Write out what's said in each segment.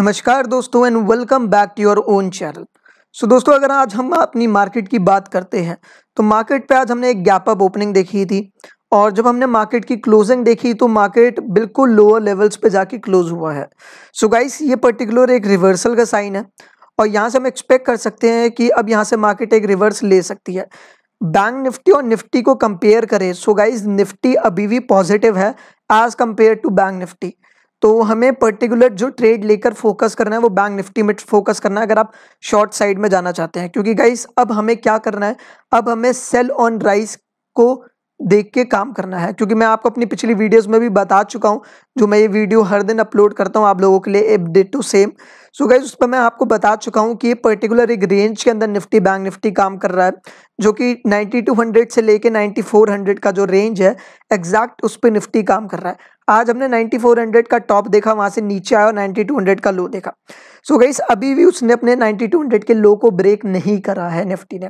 नमस्कार दोस्तों and welcome back to your own channel so दोस्तों अगर आज हम अपनी मार्केट की बात करते हैं तो मार्केट पे आज हमने एक गैप अप ओपनिंग देखी थी और जब हमने मार्केट की क्लोजिंग देखी तो मार्केट बिल्कुल लोअर लेवल्स पे जाके क्लोज हुआ है सो so गाइस ये पर्टिकुलर एक रिवर्सल का साइन है और यहाँ से हम एक्सपेक्ट कर सकते हैं कि अब यहाँ से मार्केट एक रिवर्स ले सकती है बैंक निफ्टी और निफ्टी को कंपेयर करें सो गाइज निफ्टी अभी भी पॉजिटिव है as compare to bank Nifty तो हमें पर्टिकुलर जो ट्रेड लेकर फोकस करना है वो बैंक निफ्टी में फोकस करना है अगर आप शॉर्ट साइड में जाना चाहते हैं क्योंकि गाइस अब हमें क्या करना है अब हमें सेल ऑन राइस को देख के काम करना है क्योंकि मैं आपको अपनी पिछली वीडियोस में भी बता चुका हूँ जो मैं ये वीडियो हर दिन अपलोड करता हूँ आप लोगों के लिए update to same so guys उस पर मैं आपको बता चुका हूँ कि ये पर्टिकुलर एक रेंज के अंदर निफ्टी बैंक निफ्टी काम कर रहा है जो कि 9200 से लेके 9400 का जो रेंज है एग्जैक्ट उस पर निफ्टी काम कर रहा है आज हमने 9400 का टॉप देखा वहाँ से नीचे आया और 9200 का लो देखा सो so गाइस अभी भी उसने अपने 9200 के लो को ब्रेक नहीं करा है निफ्टी ने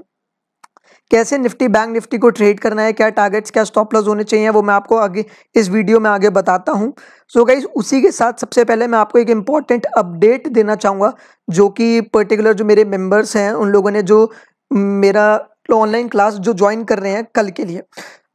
कैसे निफ्टी बैंक निफ्टी को ट्रेड करना है क्या टारगेट्स क्या स्टॉप लॉस होने चाहिए वो मैं आपको आगे इस वीडियो में आगे बताता हूँ सो गाइज उसी के साथ सबसे पहले मैं आपको एक इम्पॉर्टेंट अपडेट देना चाहूँगा जो कि पर्टिकुलर जो मेरे मेम्बर्स हैं उन लोगों ने जो मेरा ऑनलाइन क्लास जो ज्वाइन कर रहे हैं कल के लिए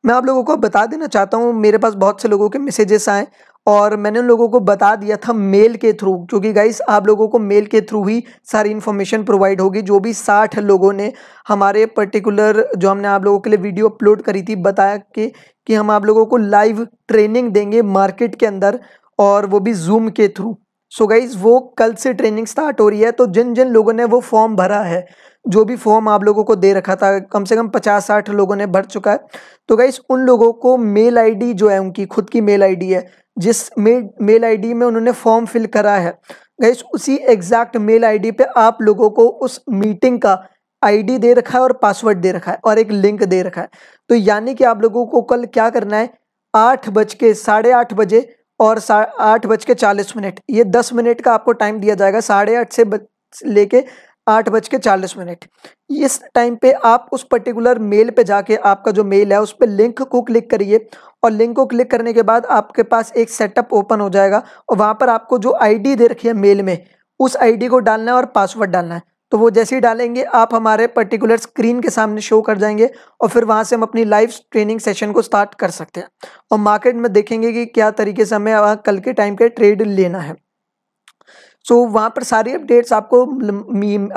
मैं आप लोगों को बता देना चाहता हूँ मेरे पास बहुत से लोगों के मैसेजेस आए और मैंने उन लोगों को बता दिया था मेल के थ्रू क्योंकि गाइस आप लोगों को मेल के थ्रू ही सारी इन्फॉर्मेशन प्रोवाइड होगी जो भी साठ लोगों ने हमारे पर्टिकुलर जो हमने आप लोगों के लिए वीडियो अपलोड करी थी बताया कि कि हम आप लोगों को लाइव ट्रेनिंग देंगे मार्केट के अंदर और वो भी जूम के थ्रू सो so गाइज़ वो कल से ट्रेनिंग स्टार्ट हो रही है तो जिन जिन लोगों ने वो फॉर्म भरा है जो भी फॉर्म आप लोगों को दे रखा था कम से कम पचास साठ लोगों ने भर चुका है तो गाइज़ उन लोगों को मेल आईडी जो है उनकी खुद की मेल आईडी है जिस मेल मेल आईडी में उन्होंने फॉर्म फिल करा है गाइज उसी एग्जैक्ट मेल आईडी पे आप लोगों को उस मीटिंग का आईडी दे रखा है और पासवर्ड दे रखा है और एक लिंक दे रखा है तो यानी कि आप लोगों को कल क्या करना है आठ बज के साढ़े आठ बजे और आठ बज के चालीस मिनट ये दस मिनट का आपको टाइम दिया जाएगा साढ़े आठ से लेके आठ बज के चालीस मिनट इस टाइम पे आप उस पर्टिकुलर मेल पे जाके आपका जो मेल है उस पर लिंक को क्लिक करिए और लिंक को क्लिक करने के बाद आपके पास एक सेटअप ओपन हो जाएगा और वहाँ पर आपको जो आईडी दे रखी है मेल में उस आईडी को डालना है और पासवर्ड डालना है तो वो जैसे ही डालेंगे आप हमारे पर्टिकुलर स्क्रीन के सामने शो कर जाएंगे और फिर वहाँ से हम अपनी लाइव ट्रेनिंग सेशन को स्टार्ट कर सकते हैं और मार्केट में देखेंगे कि क्या तरीके से हमें कल के टाइम के ट्रेड लेना है सो so, वहाँ पर सारी अपडेट्स आपको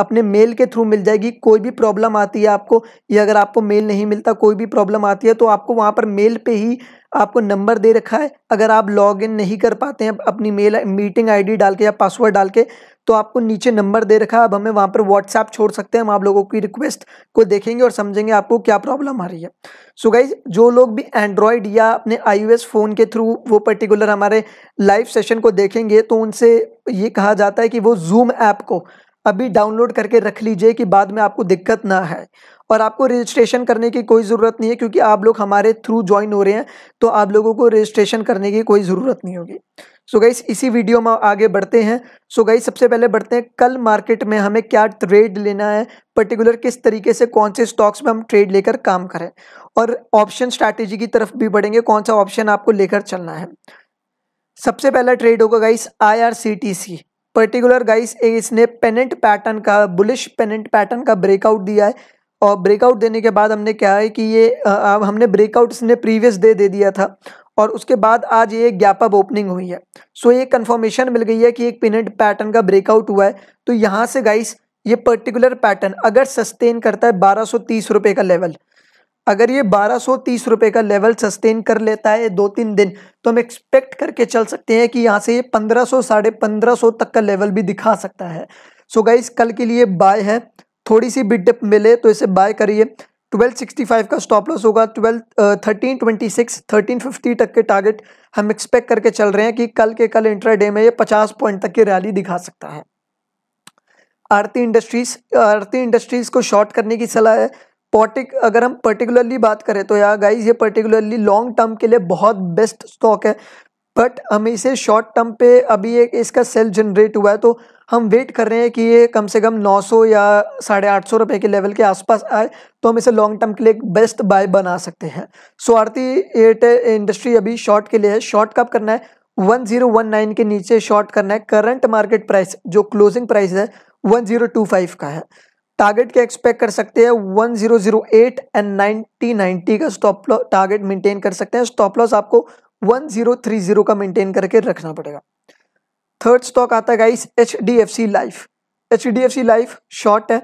अपने मेल के थ्रू मिल जाएगी कोई भी प्रॉब्लम आती है आपको या अगर आपको मेल नहीं मिलता कोई भी प्रॉब्लम आती है तो आपको वहाँ पर मेल पे ही आपको नंबर दे रखा है अगर आप लॉग इन नहीं कर पाते हैं अपनी मेल मीटिंग आईडी डाल के या पासवर्ड डाल के तो आपको नीचे नंबर दे रखा है अब हमें वहाँ पर व्हाट्सएप छोड़ सकते हैं हम आप लोगों की रिक्वेस्ट को देखेंगे और समझेंगे आपको क्या प्रॉब्लम आ रही है सो so गाइज जो लोग भी एंड्रॉयड या अपने आई फ़ोन के थ्रू वो पर्टिकुलर हमारे लाइव सेशन को देखेंगे तो उनसे ये कहा जाता है कि वो जूम ऐप को अभी डाउनलोड करके रख लीजिए कि बाद में आपको दिक्कत ना है और आपको रजिस्ट्रेशन करने की कोई ज़रूरत नहीं है क्योंकि आप लोग हमारे थ्रू ज्वाइन हो रहे हैं तो आप लोगों को रजिस्ट्रेशन करने की कोई ज़रूरत नहीं होगी सो so गाइस इसी वीडियो में आगे बढ़ते हैं सो so गाइस सबसे पहले बढ़ते हैं कल मार्केट में हमें क्या ट्रेड लेना है पर्टिकुलर किस तरीके से कौन से स्टॉक्स में हम ट्रेड लेकर काम करें और ऑप्शन स्ट्रैटेजी की तरफ भी बढ़ेंगे कौन सा ऑप्शन आपको लेकर चलना है सबसे पहला ट्रेड होगा गाइस आई पर्टिकुलर गाइस इसने पेनेंट पैटर्न का बुलिश पेनेंट पैटर्न का ब्रेकआउट दिया है और ब्रेकआउट देने के बाद हमने क्या है कि ये अब हमने ब्रेकआउट इसने प्रीवियस डे दे दिया था और उसके बाद आज ये गैप अप ओपनिंग हुई है सो ये कन्फर्मेशन मिल गई है कि एक पेनेंट पैटर्न का ब्रेकआउट हुआ है तो यहाँ से गाइस ये पर्टिकुलर पैटर्न अगर सस्टेन करता है बारह सौ तीस रुपये का लेवल अगर ये बारह सौ तीस रुपये का लेवल सस्टेन कर लेता है दो तीन दिन तो हम एक्सपेक्ट करके चल सकते हैं कि यहाँ से ये पंद्रह सौ साढ़े पंद्रह सौ तक का लेवल भी दिखा सकता है सो so गाइज कल के लिए बाय है थोड़ी सी डिप मिले तो इसे बाय करिए ट्वेल्व सिक्सटी फाइव का स्टॉप लॉस होगा twelve thirteen twenty six thirteen fifty तक के टारगेट हम एक्सपेक्ट करके चल रहे हैं कि कल के कल इंट्राडे में ये पचास पॉइंट तक की रैली दिखा सकता है आरती इंडस्ट्रीज आरती इंडस्ट्रीज को शॉर्ट करने की सलाह है पॉटिक अगर हम पर्टिकुलरली बात करें तो यार गाइज ये पर्टिकुलरली लॉन्ग टर्म के लिए बहुत बेस्ट स्टॉक है बट हमें इसे शॉर्ट टर्म पे अभी एक इसका सेल जनरेट हुआ है तो हम वेट कर रहे हैं कि ये कम से कम 900 या साढ़े आठ सौ रुपये के लेवल के आसपास आए तो हम इसे लॉन्ग टर्म के लिए एक बेस्ट बाय बना सकते हैं सो आरती एयरटेल इंडस्ट्री अभी शॉर्ट के लिए है शॉर्ट कब करना है 1019 के नीचे शॉर्ट करना है करंट मार्केट प्राइस जो क्लोजिंग प्राइस है 1025 का है टारगेट क्या एक्सपेक्ट कर सकते हैं 1008 एंड 9090 का स्टॉप लॉस टारगेट मेंटेन कर सकते हैं स्टॉप लॉस आपको 1030 का मेंटेन करके रखना पड़ेगा थर्ड स्टॉक आता है guys H D F C life H D F C life short है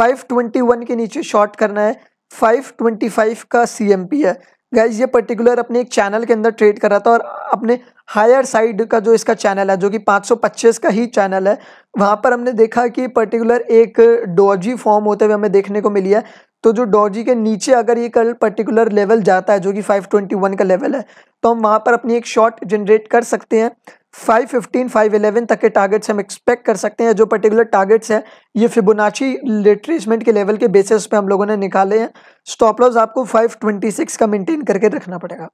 521 के नीचे शॉर्ट करना है 525 का सी एम पी है गाइज ये पर्टिकुलर अपने एक चैनल के अंदर ट्रेड कर रहा था और अपने हायर साइड का जो इसका चैनल है जो कि 525 का ही चैनल है वहाँ पर हमने देखा कि पर्टिकुलर एक डोजी फॉर्म होते हुए हमें देखने को मिली है तो जो डॉजी के नीचे अगर ये कल पर्टिकुलर लेवल जाता है जो कि 521 का लेवल है तो हम वहाँ पर अपनी एक शॉट जनरेट कर सकते हैं 515, 511 तक के टारगेट्स हम एक्सपेक्ट कर सकते हैं जो पर्टिकुलर टारगेट्स हैं ये फिबोनाची रिट्रेसमेंट के लेवल के बेसिस पे हम लोगों ने निकाले हैं स्टॉप लॉस आपको 526 का मेंटेन करके रखना पड़ेगा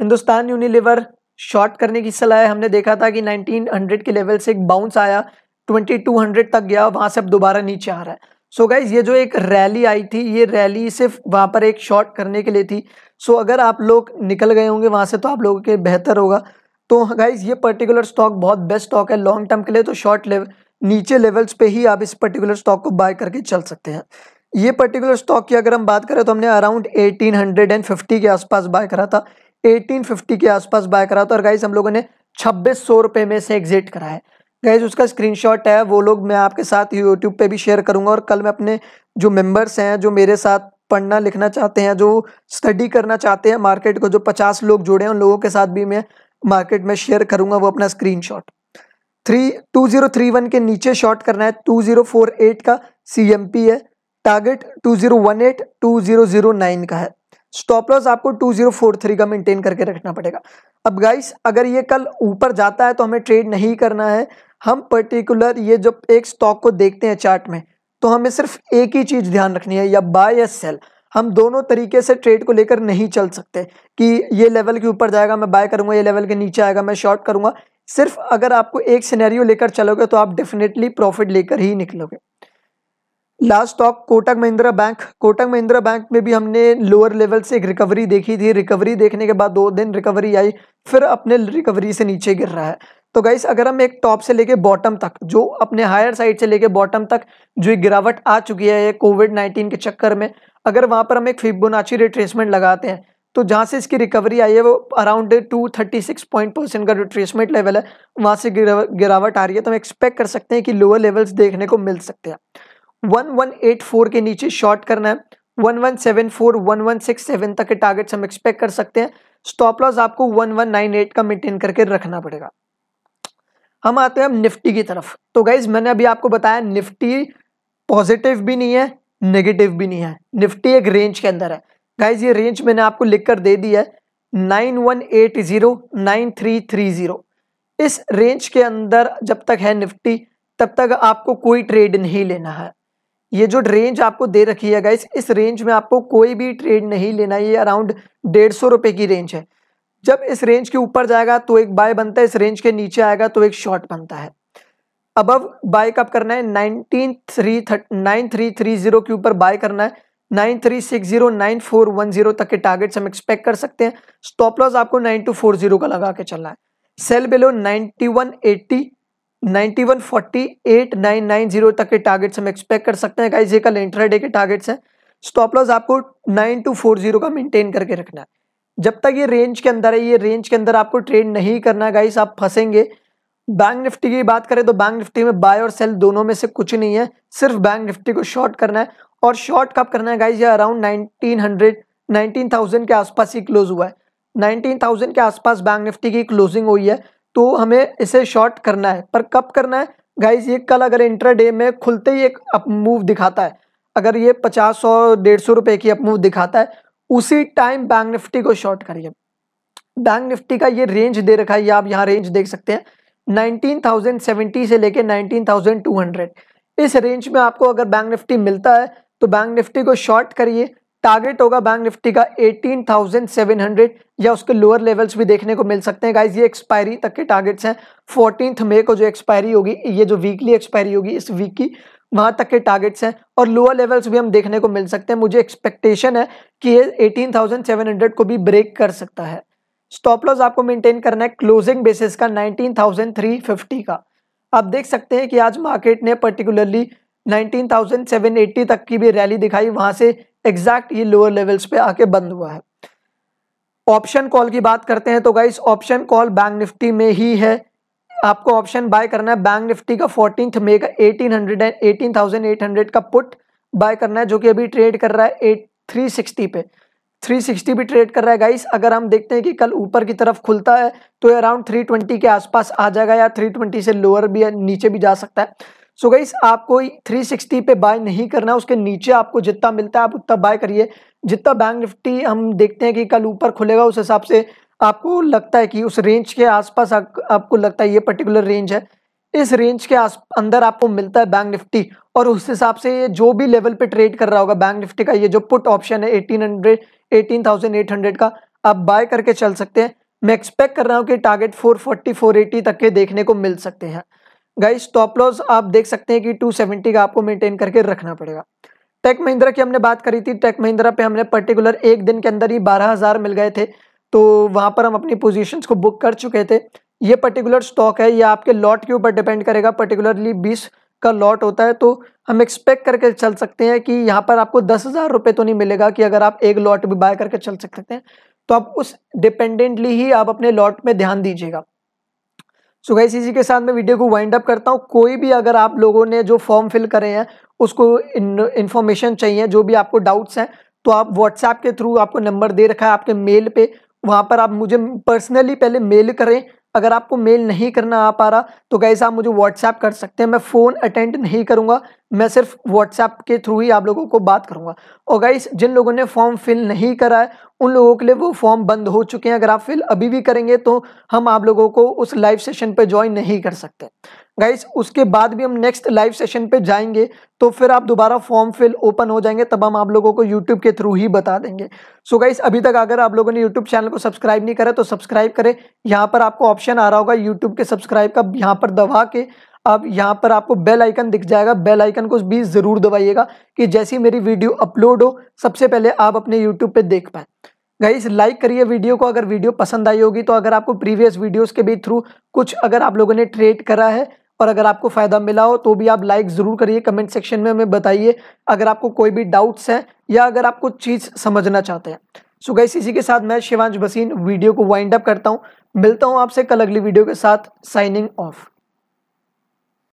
हिंदुस्तान यूनिलीवर शॉर्ट करने की सलाह हमने देखा था कि 1900 के लेवल से एक बाउंस आया 2200 तक गया वहाँ से अब दोबारा नीचे आ रहा है सो so गाइज ये जो एक रैली आई थी ये रैली सिर्फ वहाँ पर एक शॉट करने के लिए थी सो so अगर आप लोग निकल गए होंगे वहाँ से तो आप लोगों के बेहतर होगा तो गाइज ये पर्टिकुलर स्टॉक बहुत बेस्ट स्टॉक है लॉन्ग टर्म के लिए तो शॉर्ट लेवल नीचे लेवल्स पे ही आप इस पर्टिकुलर स्टॉक को बाय करके चल सकते हैं ये पर्टिकुलर स्टॉक की अगर हम बात करें तो हमने अराउंड एटीन के आसपास बाय करा था एटीन के आसपास बाय करा था और गाइज हम लोगों ने छब्बीस सौ में से एग्जिट करा है गैज उसका स्क्रीनशॉट है वो लोग मैं आपके साथ यूट्यूब पे भी शेयर करूँगा और कल मैं अपने जो मेम्बर्स हैं जो मेरे साथ पढ़ना लिखना चाहते हैं जो स्टडी करना चाहते हैं मार्केट को जो पचास लोग जुड़े हैं उन लोगों के साथ भी मैं मार्केट में शेयर करूंगा वो अपना screen three two zero three one के नीचे शॉर्ट करना है टू जीरो फोर एट का सी एम पी है target two zero one eight two zero zero nine का है स्टॉप लॉस आपको टू जीरो फोर थ्री का मेंटेन करके रखना पड़ेगा अब गाइस अगर ये कल ऊपर जाता है तो हमें ट्रेड नहीं करना है हम पर्टिकुलर ये जब एक स्टॉक को देखते हैं चार्ट में तो हमें सिर्फ एक ही चीज़ ध्यान रखनी है या बाय या सेल हम दोनों तरीके से ट्रेड को लेकर नहीं चल सकते कि ये लेवल के ऊपर जाएगा मैं बाय करूंगा ये लेवल के नीचे आएगा मैं शॉर्ट करूंगा सिर्फ अगर आपको एक सिनेरियो लेकर चलोगे तो आप डेफिनेटली प्रॉफिट लेकर ही निकलोगे last stock Kotak Mahindra bank Kotak Mahindra bank में भी हमने लोअर लेवल से एक रिकवरी देखी थी रिकवरी देखने के बाद दो दिन रिकवरी आई फिर अपने रिकवरी से नीचे गिर रहा है तो गाइस अगर हम एक टॉप से लेके बॉटम तक जो अपने हायर साइड से लेके बॉटम तक जो गिरावट आ चुकी है कोविड नाइन्टीन के चक्कर में अगर वहाँ पर हम एक फिबोनाची रिट्रेसमेंट लगाते हैं तो जहाँ से इसकी रिकवरी आई है वो around two thirty six point percent का रिट्रेसमेंट लेवल है वहाँ से गिरावट आ रही है तो हम एक्सपेक्ट कर सकते हैं कि लोअर लेवल्स देखने को मिल सकते हैं वन वन एट फोर के नीचे शॉर्ट करना है one one seven four one one six seven तक के टारगेट्स हम एक्सपेक्ट कर सकते हैं स्टॉप लॉस आपको वन वन नाइन एट का मेंटेन करके रखना पड़ेगा हम आते हैं अब निफ्टी की तरफ तो गाइज मैंने अभी आपको बताया निफ्टी पॉजिटिव भी नहीं है नेगेटिव भी नहीं है निफ्टी एक रेंज के अंदर है गाइज ये रेंज मैंने आपको लिख कर दे दी है nine one eight zero nine three three zero इस रेंज के अंदर जब तक है निफ्टी तब तक आपको कोई ट्रेड नहीं लेना है ये जो रेंज आपको दे रखी है गाइज़ इस रेंज में आपको कोई भी ट्रेड नहीं लेना ये अराउंड डेढ़ सौ रुपये की रेंज है जब इस रेंज के ऊपर जाएगा तो एक बाय बनता है इस रेंज के नीचे आएगा तो एक शॉर्ट बनता है अबव बाय कब करना है nineteen three nine three three zero के ऊपर बाय करना है nine three six zero nine four one zero तक के टारगेट्स हम एक्सपेक्ट कर सकते हैं स्टॉप लॉस आपको नाइन टू फोर जीरो का लगा के चलना है sell below ninety one eighty ninety one forty eight nine nine zero तक के टारगेट्स हम एक्सपेक्ट कर सकते हैं गाइज ये कल इंटरडे के टारगेट्स हैं स्टॉप लॉस आपको नाइन टू फोर जीरो का मेंटेन करके रखना है जब तक ये रेंज के अंदर है ये रेंज के अंदर आपको ट्रेड नहीं करना गाइस आप फंसेंगे बैंक निफ्टी की बात करें तो बैंक निफ्टी में बाय और सेल दोनों में से कुछ नहीं है सिर्फ बैंक निफ्टी को शॉर्ट करना है और शॉर्ट कब करना है गाइज ये around nineteen hundred nineteen thousand के आसपास ही क्लोज हुआ है नाइनटीन थाउजेंड के आसपास बैंक निफ्टी की क्लोजिंग हुई है तो हमें इसे शॉर्ट करना है पर कब करना है गाइज ये कल अगर इंटर डे में खुलते ही एक अप मूव दिखाता है अगर ये पचास सौ डेढ़ सौ रुपये की अप मूव दिखाता है उसी टाइम बैंक निफ्टी को शॉर्ट करिए बैंक निफ्टी का ये रेंज दे रखा है ये आप यहाँ रेंज देख सकते हैं 19,070 से लेके 19,200 इस रेंज में आपको अगर बैंक निफ्टी मिलता है तो बैंक निफ्टी को शॉर्ट करिए टारगेट होगा बैंक निफ्टी का 18,700 या उसके लोअर लेवल्स भी देखने को मिल सकते हैं गाइज ये एक्सपायरी तक के टारगेट्स हैं फोर्टीन मई को जो एक्सपायरी होगी ये जो वीकली एक्सपायरी होगी इस वीक की वहाँ तक के टारगेट्स हैं और लोअर लेवल्स भी हम देखने को मिल सकते हैं मुझे एक्सपेक्टेशन है कि ये 18,700 को भी ब्रेक कर सकता है स्टॉप लॉस आपको मेंटेन करना है क्लोजिंग बेसिस का 19,350 का आप देख सकते हैं कि आज मार्केट ने पर्टिकुलरली 19,780 तक की भी रैली दिखाई वहां से एग्जैक्ट ये लोअर लेवल्स पे आके बंद हुआ है ऑप्शन कॉल की बात करते हैं तो guys option call Bank Nifty में ही है आपको ऑप्शन बाय करना है बैंक निफ्टी का फोर्टीन मे का eighteen hundred and eighteen thousand eight hundred का पुट बाय करना है जो कि अभी ट्रेड कर रहा है एट थ्री सिक्सटी पे थ्री सिक्सटी भी ट्रेड कर रहा है गाइस अगर हम देखते हैं कि कल ऊपर की तरफ खुलता है तो अराउंड थ्री ट्वेंटी के आसपास आ जाएगा या थ्री ट्वेंटी से लोअर भी नीचे भी जा सकता है सो so गाइस आपको थ्री सिक्सटी पे बाय नहीं करना है उसके नीचे आपको जितना मिलता है आप उतना बाय करिए जितना बैंक निफ्टी हम देखते हैं कि कल ऊपर खुलेगा उस हिसाब से आपको लगता है कि उस रेंज के आसपास आप, आपको लगता है ये पर्टिकुलर रेंज है इस रेंज के आस अंदर आपको मिलता है बैंक निफ्टी और उस हिसाब से ये जो भी लेवल पे ट्रेड कर रहा होगा बैंक निफ्टी का ये जो पुट ऑप्शन है eighteen hundred eighteen thousand eight hundred का आप बाय करके चल सकते हैं मैं एक्सपेक्ट कर रहा हूँ कि target four forty four eighty तक के देखने को मिल सकते हैं गाइस स्टॉप लॉस आप देख सकते हैं कि टू सेवेंटी का आपको मेंटेन करके रखना पड़ेगा टेक महिंद्रा की हमने बात करी थी टेक महिंद्रा पे हमने पर्टिकुलर एक दिन के अंदर ही बारह हज़ार मिल गए थे तो वहाँ पर हम अपनी पोजीशंस को बुक कर चुके थे ये पर्टिकुलर स्टॉक है ये आपके लॉट के ऊपर डिपेंड करेगा पर्टिकुलरली बीस का लॉट होता है तो हम एक्सपेक्ट करके चल सकते हैं कि यहाँ पर आपको दस हज़ार रुपये तो नहीं मिलेगा कि अगर आप एक लॉट भी बाय करके चल सकते हैं तो आप उस डिपेंडेंटली ही आप अपने लॉट में ध्यान दीजिएगा सो गाइस इसी के साथ मैं वीडियो को वाइंड अप करता हूँ कोई भी अगर आप लोगों ने जो फॉर्म फिल करे हैं उसको इन्फॉर्मेशन चाहिए जो भी आपको डाउट्स हैं तो आप व्हाट्सएप के थ्रू आपको नंबर दे रखा है आपके मेल पे वहाँ पर आप मुझे पर्सनली पहले मेल करें अगर आपको मेल नहीं करना आ पा रहा तो गैस आप मुझे व्हाट्सएप कर सकते हैं मैं फ़ोन अटेंड नहीं करूँगा मैं सिर्फ व्हाट्सएप के थ्रू ही आप लोगों को बात करूँगा और गाइस जिन लोगों ने फॉर्म फिल नहीं करा है उन लोगों के लिए वो फॉर्म बंद हो चुके हैं अगर आप फिल अभी भी करेंगे तो हम आप लोगों को उस लाइव सेशन पे ज्वाइन नहीं कर सकते गाइस उसके बाद भी हम नेक्स्ट लाइव सेशन पे जाएंगे तो फिर आप दोबारा फॉर्म फिल ओपन हो जाएंगे तब हम आप लोगों को यूट्यूब के थ्रू ही बता देंगे सो so गाइस अभी तक अगर आप लोगों ने यूट्यूब चैनल को सब्सक्राइब नहीं करा तो सब्सक्राइब करें यहाँ पर आपको ऑप्शन आ रहा होगा यूट्यूब के सब्सक्राइब का यहाँ पर दबा के अब यहाँ पर आपको बेल आइकन दिख जाएगा बेल आइकन को भी ज़रूर दबाइएगा कि जैसी मेरी वीडियो अपलोड हो सबसे पहले आप अपने यूट्यूब पे देख पाएँ गाइस लाइक करिए वीडियो को अगर वीडियो पसंद आई होगी तो अगर आपको प्रीवियस वीडियोस के भी थ्रू कुछ अगर आप लोगों ने ट्रेड करा है और अगर आपको फ़ायदा मिला हो तो भी आप लाइक ज़रूर करिए कमेंट सेक्शन में हमें बताइए अगर आपको कोई भी डाउट्स हैं या अगर आप कुछ चीज़ समझना चाहते हैं सो गाइस इसी के साथ मैं शिवांश बसीन वीडियो को वाइंड अप करता हूँ मिलता हूँ आपसे कल अगली वीडियो के साथ साइनिंग ऑफ